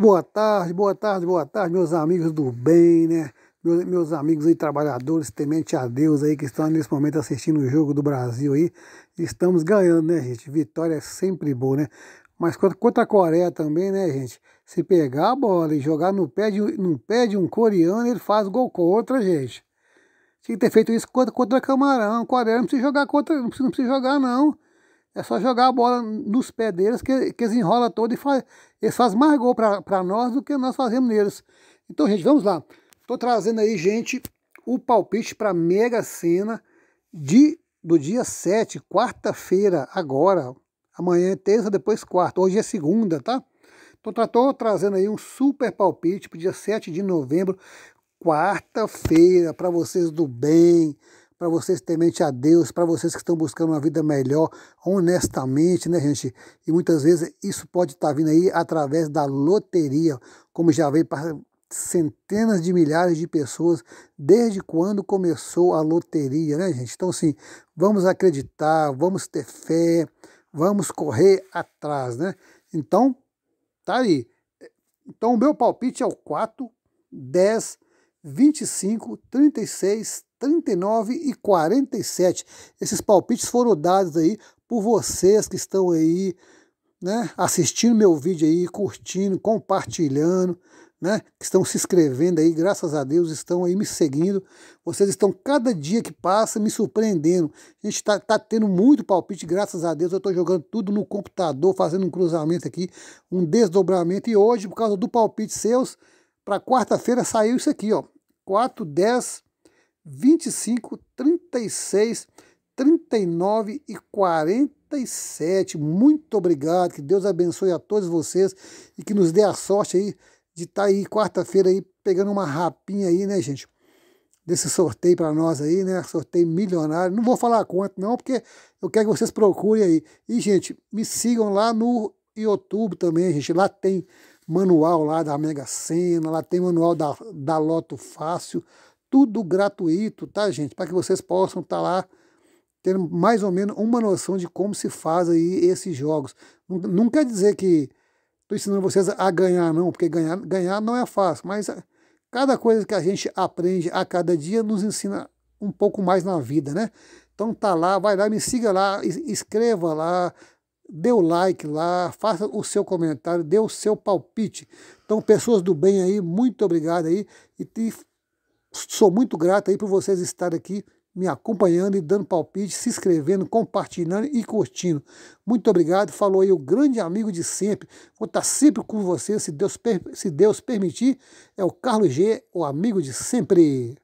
Boa tarde, boa tarde, boa tarde, meus amigos do bem, né? Meus, meus amigos aí, trabalhadores, temente a Deus aí, que estão nesse momento assistindo o Jogo do Brasil aí. Estamos ganhando, né, gente? Vitória é sempre boa, né? Mas contra a Coreia também, né, gente? Se pegar a bola e jogar no pé de, no pé de um coreano, ele faz gol contra, gente. Tinha que ter feito isso contra, contra Camarão. Coreia não precisa jogar contra, não precisa, não precisa jogar, não. É só jogar a bola nos pés deles, que, que eles enrolam todo e faz, eles fazem mais gol para nós do que nós fazemos neles. Então, gente, vamos lá. Estou trazendo aí, gente, o palpite para Mega Sena de, do dia 7, quarta-feira, agora. Amanhã é terça, depois quarta. Hoje é segunda, tá? Então, estou tá, trazendo aí um super palpite para o dia 7 de novembro, quarta-feira, para vocês do bem para vocês temente a Deus, para vocês que estão buscando uma vida melhor, honestamente, né, gente? E muitas vezes isso pode estar tá vindo aí através da loteria, como já veio para centenas de milhares de pessoas desde quando começou a loteria, né, gente? Então, assim, vamos acreditar, vamos ter fé, vamos correr atrás, né? Então, tá aí. Então, o meu palpite é o 4, 10, 25, 36, 39 e 47. Esses palpites foram dados aí por vocês que estão aí, né, assistindo meu vídeo aí, curtindo, compartilhando, né, que estão se inscrevendo aí, graças a Deus, estão aí me seguindo. Vocês estão cada dia que passa me surpreendendo. A gente está tá tendo muito palpite, graças a Deus. Eu estou jogando tudo no computador, fazendo um cruzamento aqui, um desdobramento. E hoje, por causa do palpite seus, para quarta-feira saiu isso aqui, ó. 4, 10, 25, 36, 39 e 47. Muito obrigado, que Deus abençoe a todos vocês e que nos dê a sorte aí de estar tá aí quarta-feira aí pegando uma rapinha aí, né, gente? Desse sorteio para nós aí, né? Sorteio milionário. Não vou falar quanto não, porque eu quero que vocês procurem aí. E gente, me sigam lá no YouTube também, gente. Lá tem manual lá da Mega Sena, lá tem manual da, da Loto Fácil tudo gratuito, tá, gente? Para que vocês possam estar tá lá tendo mais ou menos uma noção de como se faz aí esses jogos. Não, não quer dizer que estou ensinando vocês a ganhar, não, porque ganhar, ganhar não é fácil, mas eh, cada coisa que a gente aprende a cada dia nos ensina um pouco mais na vida, né? Então tá lá, vai lá, me siga lá, escreva lá, dê o like lá, faça o seu comentário, dê o seu palpite. Então, pessoas do bem aí, muito obrigado aí. E Sou muito grato aí por vocês estarem aqui me acompanhando e dando palpite, se inscrevendo, compartilhando e curtindo. Muito obrigado. Falou aí o grande amigo de sempre. Vou estar sempre com você, se Deus, se Deus permitir. É o Carlos G, o amigo de sempre.